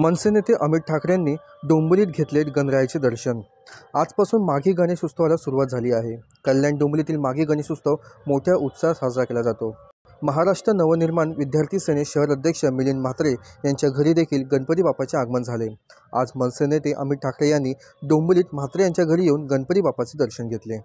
मनसे नेते अमित ठाकरेंनी यांनी डोंबिवलीत घेतले गणरायाचे दर्शन आजपासून माघी गणेश उत्सवाला सुरुवात झाली आहे कल्याण डोंबिवलीतील माघी गणेश उत्सव मोठ्या उत्साहात साजरा केला जातो महाराष्ट्र नवनिर्माण विद्यार्थी सेने शहर अध्यक्ष मिलिंद म्हात्रे यांच्या घरी देखील गणपती बाप्पाचे आगमन झाले आज मनसे नेते अमित ठाकरे यांनी डोंबिवलीत म्हात्रे यांच्या घरी येऊन गणपती बाप्पाचे दर्शन घेतले